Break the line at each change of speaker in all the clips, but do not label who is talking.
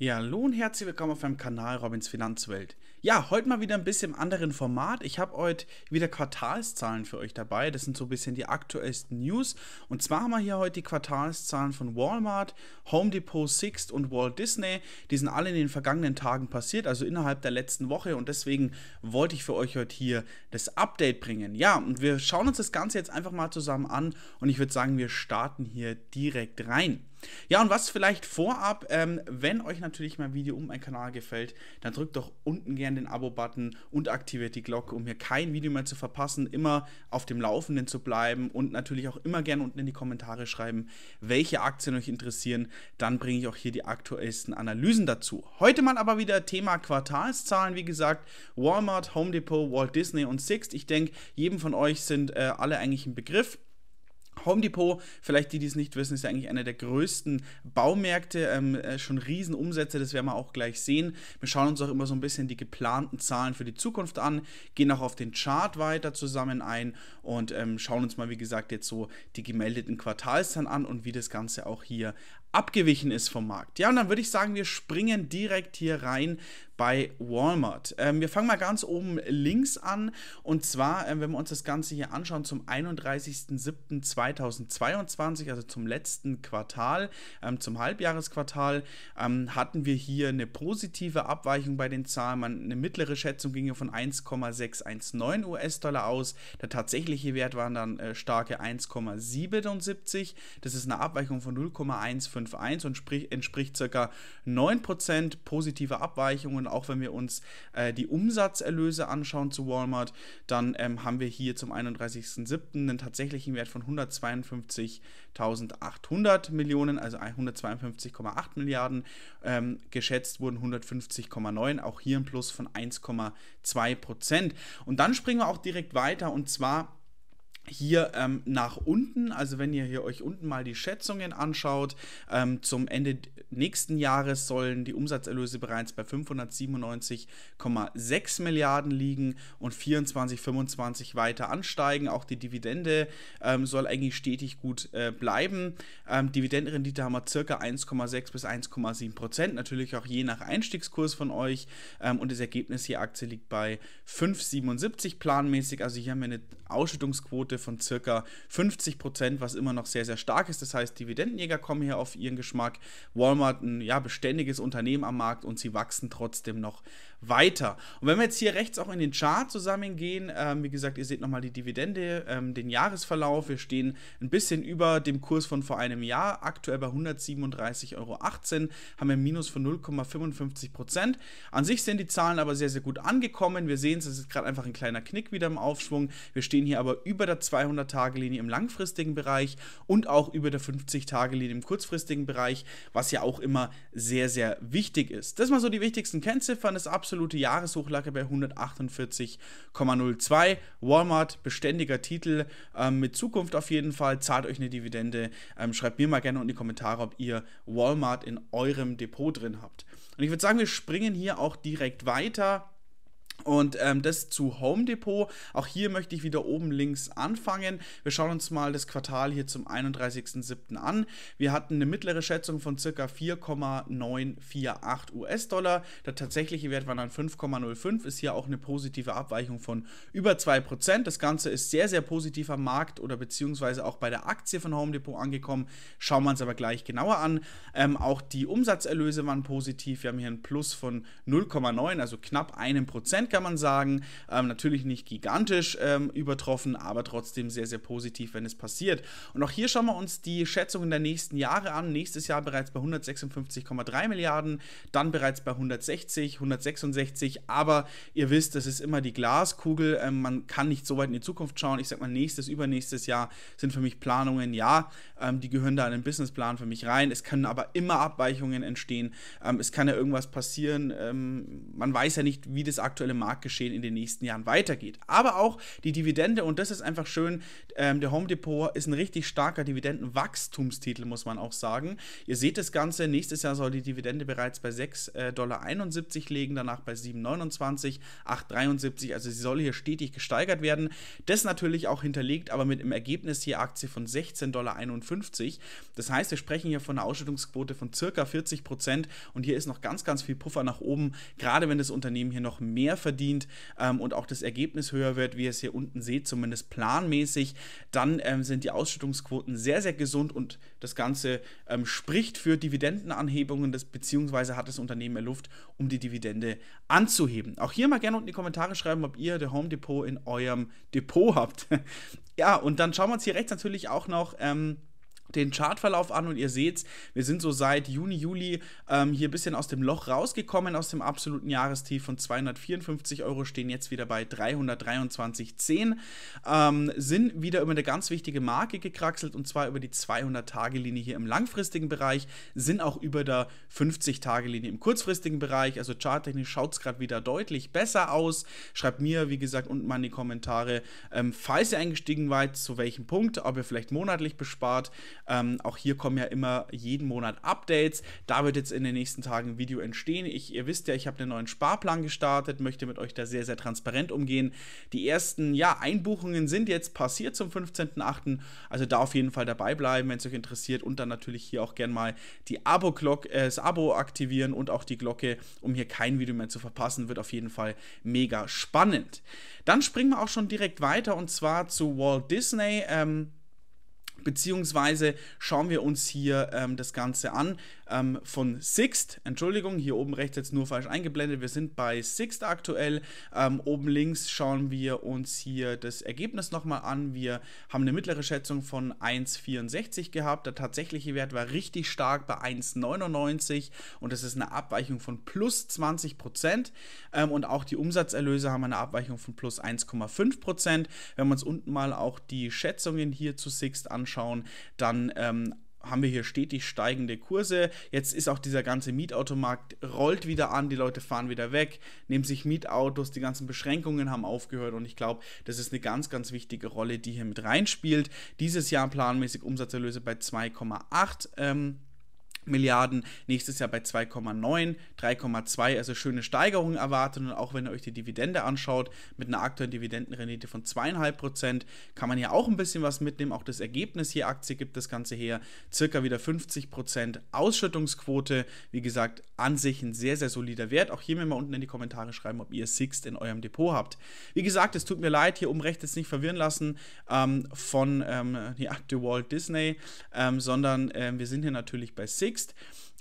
Ja, hallo und herzlich willkommen auf meinem Kanal Robins Finanzwelt. Ja, heute mal wieder ein bisschen im anderen Format. Ich habe heute wieder Quartalszahlen für euch dabei. Das sind so ein bisschen die aktuellsten News. Und zwar haben wir hier heute die Quartalszahlen von Walmart, Home Depot, Sixt und Walt Disney. Die sind alle in den vergangenen Tagen passiert, also innerhalb der letzten Woche. Und deswegen wollte ich für euch heute hier das Update bringen. Ja, und wir schauen uns das Ganze jetzt einfach mal zusammen an. Und ich würde sagen, wir starten hier direkt rein. Ja, und was vielleicht vorab, ähm, wenn euch natürlich mein Video um meinen Kanal gefällt, dann drückt doch unten gerne den Abo-Button und aktiviert die Glocke, um hier kein Video mehr zu verpassen, immer auf dem Laufenden zu bleiben und natürlich auch immer gerne unten in die Kommentare schreiben, welche Aktien euch interessieren. Dann bringe ich auch hier die aktuellsten Analysen dazu. Heute mal aber wieder Thema Quartalszahlen, wie gesagt, Walmart, Home Depot, Walt Disney und Sixt. Ich denke, jedem von euch sind äh, alle eigentlich ein Begriff. Home Depot, vielleicht die, die es nicht wissen, ist ja eigentlich einer der größten Baumärkte, ähm, äh, schon Riesenumsätze, das werden wir auch gleich sehen. Wir schauen uns auch immer so ein bisschen die geplanten Zahlen für die Zukunft an, gehen auch auf den Chart weiter zusammen ein und ähm, schauen uns mal, wie gesagt, jetzt so die gemeldeten Quartalszahlen an und wie das Ganze auch hier abgewichen ist vom Markt. Ja, und dann würde ich sagen, wir springen direkt hier rein bei Walmart. Ähm, wir fangen mal ganz oben links an und zwar, ähm, wenn wir uns das Ganze hier anschauen, zum 31.07.2022, also zum letzten Quartal, ähm, zum Halbjahresquartal, ähm, hatten wir hier eine positive Abweichung bei den Zahlen. Man, eine mittlere Schätzung ging von 1,619 US-Dollar aus. Der tatsächliche Wert waren dann äh, starke 1,77. Das ist eine Abweichung von 0,15 1,51 und sprich, entspricht ca. 9% positive Abweichungen. Auch wenn wir uns äh, die Umsatzerlöse anschauen zu Walmart, dann ähm, haben wir hier zum 31.07. einen tatsächlichen Wert von 152.800 Millionen, also 152,8 Milliarden. Ähm, geschätzt wurden 150,9, auch hier ein Plus von 1,2%. Und dann springen wir auch direkt weiter und zwar hier ähm, nach unten, also wenn ihr hier euch unten mal die Schätzungen anschaut, ähm, zum Ende nächsten Jahres sollen die Umsatzerlöse bereits bei 597,6 Milliarden liegen und 24, 25 weiter ansteigen. Auch die Dividende ähm, soll eigentlich stetig gut äh, bleiben. Ähm, Dividendenrendite haben wir circa 1,6 bis 1,7 Prozent, natürlich auch je nach Einstiegskurs von euch. Ähm, und das Ergebnis hier Aktie liegt bei 5,77 planmäßig. Also hier haben wir eine Ausschüttungsquote von circa 50 Prozent, was immer noch sehr, sehr stark ist. Das heißt, Dividendenjäger kommen hier auf ihren Geschmack. Walmart, ein ja, beständiges Unternehmen am Markt und sie wachsen trotzdem noch weiter. Und wenn wir jetzt hier rechts auch in den Chart zusammengehen, ähm, wie gesagt, ihr seht nochmal die Dividende, ähm, den Jahresverlauf. Wir stehen ein bisschen über dem Kurs von vor einem Jahr, aktuell bei 137,18 Euro, haben wir ein Minus von 0,55 Prozent. An sich sind die Zahlen aber sehr, sehr gut angekommen. Wir sehen es, es ist gerade einfach ein kleiner Knick wieder im Aufschwung. Wir stehen hier aber über der 200-Tage-Linie im langfristigen Bereich und auch über der 50-Tage-Linie im kurzfristigen Bereich, was ja auch immer sehr, sehr wichtig ist. Das mal so die wichtigsten Kennziffern. Das absolute Jahreshochlage bei 148,02. Walmart, beständiger Titel ähm, mit Zukunft auf jeden Fall. Zahlt euch eine Dividende. Ähm, schreibt mir mal gerne in die Kommentare, ob ihr Walmart in eurem Depot drin habt. Und ich würde sagen, wir springen hier auch direkt weiter und ähm, das zu Home Depot. Auch hier möchte ich wieder oben links anfangen. Wir schauen uns mal das Quartal hier zum 31.07. an. Wir hatten eine mittlere Schätzung von ca. 4,948 US-Dollar. Der tatsächliche Wert war dann 5,05. Ist hier auch eine positive Abweichung von über 2%. Das Ganze ist sehr, sehr positiv am Markt oder beziehungsweise auch bei der Aktie von Home Depot angekommen. Schauen wir uns aber gleich genauer an. Ähm, auch die Umsatzerlöse waren positiv. Wir haben hier ein Plus von 0,9, also knapp 1%. Prozent kann man sagen. Ähm, natürlich nicht gigantisch ähm, übertroffen, aber trotzdem sehr, sehr positiv, wenn es passiert. Und auch hier schauen wir uns die Schätzungen der nächsten Jahre an. Nächstes Jahr bereits bei 156,3 Milliarden, dann bereits bei 160, 166. Aber ihr wisst, das ist immer die Glaskugel. Ähm, man kann nicht so weit in die Zukunft schauen. Ich sag mal, nächstes, übernächstes Jahr sind für mich Planungen, ja, ähm, die gehören da in den Businessplan für mich rein. Es können aber immer Abweichungen entstehen. Ähm, es kann ja irgendwas passieren. Ähm, man weiß ja nicht, wie das aktuelle Marktgeschehen in den nächsten Jahren weitergeht. Aber auch die Dividende, und das ist einfach schön, ähm, der Home Depot ist ein richtig starker Dividendenwachstumstitel, muss man auch sagen. Ihr seht das Ganze, nächstes Jahr soll die Dividende bereits bei 6,71 äh, Dollar liegen, danach bei 7,29, 8,73, also sie soll hier stetig gesteigert werden. Das natürlich auch hinterlegt, aber mit einem Ergebnis hier Aktie von 16,51 Dollar. Das heißt, wir sprechen hier von einer Ausschüttungsquote von circa 40 Prozent und hier ist noch ganz, ganz viel Puffer nach oben, gerade wenn das Unternehmen hier noch mehr verdient verdient ähm, und auch das Ergebnis höher wird, wie ihr es hier unten seht, zumindest planmäßig, dann ähm, sind die Ausschüttungsquoten sehr, sehr gesund und das Ganze ähm, spricht für Dividendenanhebungen, das, beziehungsweise hat das Unternehmen mehr Luft, um die Dividende anzuheben. Auch hier mal gerne unten in die Kommentare schreiben, ob ihr der Home Depot in eurem Depot habt. ja, und dann schauen wir uns hier rechts natürlich auch noch. Ähm, den Chartverlauf an und ihr seht's, wir sind so seit Juni, Juli ähm, hier ein bisschen aus dem Loch rausgekommen, aus dem absoluten Jahrestief von 254 Euro, stehen jetzt wieder bei 323,10, ähm, sind wieder über eine ganz wichtige Marke gekraxelt und zwar über die 200-Tage-Linie hier im langfristigen Bereich, sind auch über der 50-Tage-Linie im kurzfristigen Bereich, also charttechnisch schaut's gerade wieder deutlich besser aus. Schreibt mir, wie gesagt, unten mal in die Kommentare, ähm, falls ihr eingestiegen seid, zu welchem Punkt, ob ihr vielleicht monatlich bespart, ähm, auch hier kommen ja immer jeden Monat Updates. Da wird jetzt in den nächsten Tagen ein Video entstehen. Ich, ihr wisst ja, ich habe einen neuen Sparplan gestartet, möchte mit euch da sehr, sehr transparent umgehen. Die ersten ja, Einbuchungen sind jetzt passiert zum 15.08. Also da auf jeden Fall dabei bleiben, wenn es euch interessiert. Und dann natürlich hier auch gern mal die Abo äh, das Abo aktivieren und auch die Glocke, um hier kein Video mehr zu verpassen. Wird auf jeden Fall mega spannend. Dann springen wir auch schon direkt weiter und zwar zu Walt Disney. Ähm beziehungsweise schauen wir uns hier ähm, das Ganze an ähm, von Sixt. Entschuldigung, hier oben rechts jetzt nur falsch eingeblendet. Wir sind bei Sixt aktuell. Ähm, oben links schauen wir uns hier das Ergebnis nochmal an. Wir haben eine mittlere Schätzung von 1,64 gehabt. Der tatsächliche Wert war richtig stark bei 1,99 und das ist eine Abweichung von plus 20 Prozent. Ähm, und auch die Umsatzerlöse haben eine Abweichung von plus 1,5 Prozent. Wenn wir uns unten mal auch die Schätzungen hier zu Sixt anschauen, anschauen, dann ähm, haben wir hier stetig steigende Kurse. Jetzt ist auch dieser ganze Mietautomarkt rollt wieder an, die Leute fahren wieder weg, nehmen sich Mietautos, die ganzen Beschränkungen haben aufgehört und ich glaube, das ist eine ganz, ganz wichtige Rolle, die hier mit reinspielt. Dieses Jahr planmäßig Umsatzerlöse bei 2,8. Ähm, Milliarden, nächstes Jahr bei 2,9, 3,2, also schöne Steigerungen erwartet. Und auch wenn ihr euch die Dividende anschaut, mit einer aktuellen Dividendenrendite von 2,5%, kann man hier auch ein bisschen was mitnehmen. Auch das Ergebnis hier Aktie gibt das Ganze her, circa wieder 50% Ausschüttungsquote. Wie gesagt, an sich ein sehr, sehr solider Wert. Auch hier mir mal unten in die Kommentare schreiben, ob ihr Sixt in eurem Depot habt. Wie gesagt, es tut mir leid, hier oben rechts jetzt nicht verwirren lassen ähm, von ähm, die Aktie Walt Disney, ähm, sondern ähm, wir sind hier natürlich bei Sixt. fixed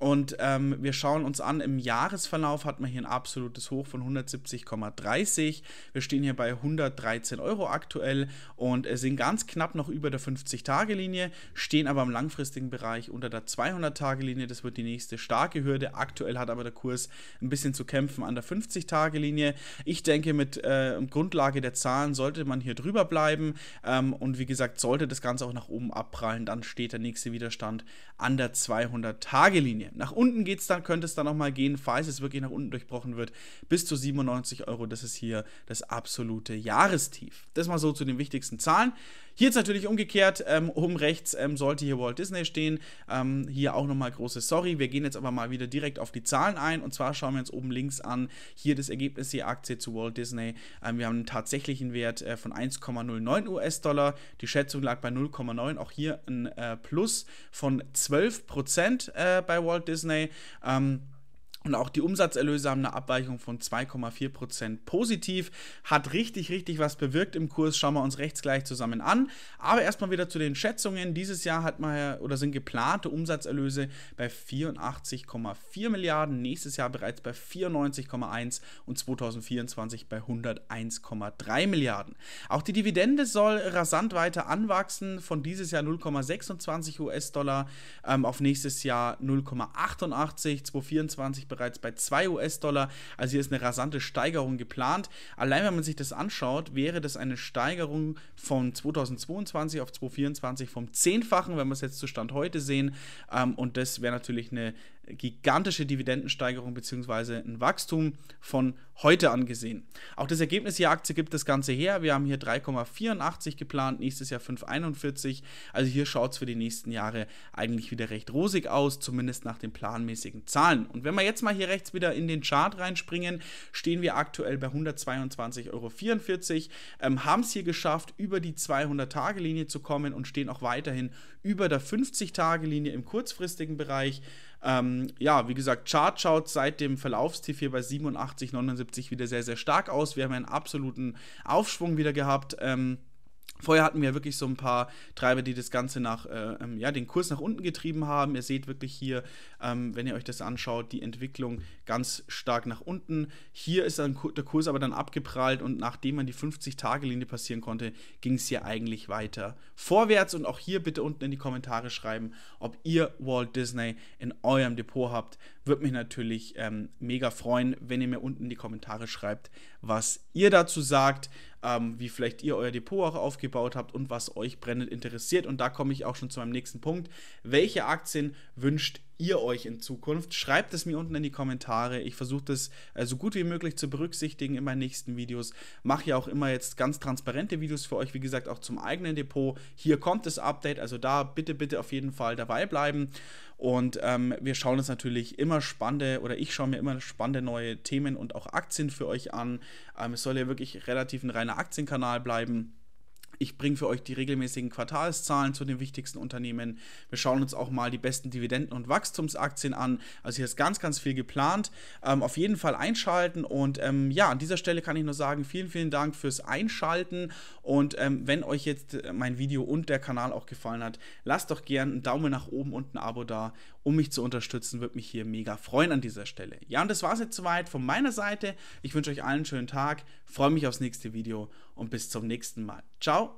Und ähm, wir schauen uns an, im Jahresverlauf hat man hier ein absolutes Hoch von 170,30. Wir stehen hier bei 113 Euro aktuell und äh, sind ganz knapp noch über der 50-Tage-Linie, stehen aber im langfristigen Bereich unter der 200-Tage-Linie. Das wird die nächste starke Hürde. Aktuell hat aber der Kurs ein bisschen zu kämpfen an der 50-Tage-Linie. Ich denke, mit äh, Grundlage der Zahlen sollte man hier drüber bleiben. Ähm, und wie gesagt, sollte das Ganze auch nach oben abprallen, dann steht der nächste Widerstand an der 200-Tage-Linie. Nach unten geht's dann, könnte es dann nochmal gehen, falls es wirklich nach unten durchbrochen wird, bis zu 97 Euro. Das ist hier das absolute Jahrestief. Das mal so zu den wichtigsten Zahlen. Hier ist natürlich umgekehrt, ähm, oben rechts ähm, sollte hier Walt Disney stehen. Ähm, hier auch nochmal große Sorry. Wir gehen jetzt aber mal wieder direkt auf die Zahlen ein. Und zwar schauen wir uns oben links an, hier das Ergebnis die Aktie zu Walt Disney. Ähm, wir haben einen tatsächlichen Wert äh, von 1,09 US-Dollar. Die Schätzung lag bei 0,9. Auch hier ein äh, Plus von 12% äh, bei Walt Disney. Ähm, und auch die Umsatzerlöse haben eine Abweichung von 2,4% positiv. Hat richtig, richtig was bewirkt im Kurs. Schauen wir uns rechts gleich zusammen an. Aber erstmal wieder zu den Schätzungen. Dieses Jahr hat man oder sind geplante Umsatzerlöse bei 84,4 Milliarden, nächstes Jahr bereits bei 94,1 und 2024 bei 101,3 Milliarden. Auch die Dividende soll rasant weiter anwachsen, von dieses Jahr 0,26 US-Dollar ähm, auf nächstes Jahr 0,88, 2024 bereits bei 2 US-Dollar. Also hier ist eine rasante Steigerung geplant. Allein wenn man sich das anschaut, wäre das eine Steigerung von 2022 auf 2024 vom Zehnfachen, wenn wir es jetzt zu Stand heute sehen. Ähm, und das wäre natürlich eine gigantische Dividendensteigerung bzw. ein Wachstum von heute angesehen. Auch das Ergebnis hier Aktie gibt das Ganze her. Wir haben hier 3,84 geplant, nächstes Jahr 5,41. Also hier schaut es für die nächsten Jahre eigentlich wieder recht rosig aus, zumindest nach den planmäßigen Zahlen. Und wenn man jetzt jetzt mal hier rechts wieder in den Chart reinspringen, stehen wir aktuell bei 122,44 Euro, ähm, haben es hier geschafft, über die 200-Tage-Linie zu kommen und stehen auch weiterhin über der 50-Tage-Linie im kurzfristigen Bereich. Ähm, ja, wie gesagt, Chart schaut seit dem Verlaufstief hier bei 87,79 79 wieder sehr, sehr stark aus. Wir haben einen absoluten Aufschwung wieder gehabt. Ähm, Vorher hatten wir wirklich so ein paar Treiber, die das Ganze nach, äh, ähm, ja, den Kurs nach unten getrieben haben. Ihr seht wirklich hier, ähm, wenn ihr euch das anschaut, die Entwicklung ganz stark nach unten. Hier ist dann der Kurs aber dann abgeprallt und nachdem man die 50-Tage-Linie passieren konnte, ging es hier eigentlich weiter vorwärts. Und auch hier bitte unten in die Kommentare schreiben, ob ihr Walt Disney in eurem Depot habt, würde mich natürlich ähm, mega freuen, wenn ihr mir unten in die Kommentare schreibt, was ihr dazu sagt, ähm, wie vielleicht ihr euer Depot auch aufgebaut habt und was euch brennend interessiert. Und da komme ich auch schon zu meinem nächsten Punkt. Welche Aktien wünscht ihr euch in Zukunft? Schreibt es mir unten in die Kommentare. Ich versuche das äh, so gut wie möglich zu berücksichtigen in meinen nächsten Videos. Mache ja auch immer jetzt ganz transparente Videos für euch, wie gesagt, auch zum eigenen Depot. Hier kommt das Update, also da bitte, bitte auf jeden Fall dabei bleiben. Und ähm, wir schauen uns natürlich immer spannende oder ich schaue mir immer spannende neue Themen und auch Aktien für euch an. Ähm, es soll ja wirklich relativ ein reiner Aktienkanal bleiben. Ich bringe für euch die regelmäßigen Quartalszahlen zu den wichtigsten Unternehmen. Wir schauen uns auch mal die besten Dividenden- und Wachstumsaktien an. Also hier ist ganz, ganz viel geplant. Ähm, auf jeden Fall einschalten. Und ähm, ja, an dieser Stelle kann ich nur sagen, vielen, vielen Dank fürs Einschalten. Und ähm, wenn euch jetzt äh, mein Video und der Kanal auch gefallen hat, lasst doch gerne einen Daumen nach oben und ein Abo da um mich zu unterstützen. Würde mich hier mega freuen an dieser Stelle. Ja, und das war es jetzt soweit von meiner Seite. Ich wünsche euch allen einen schönen Tag, freue mich aufs nächste Video und bis zum nächsten Mal. Ciao!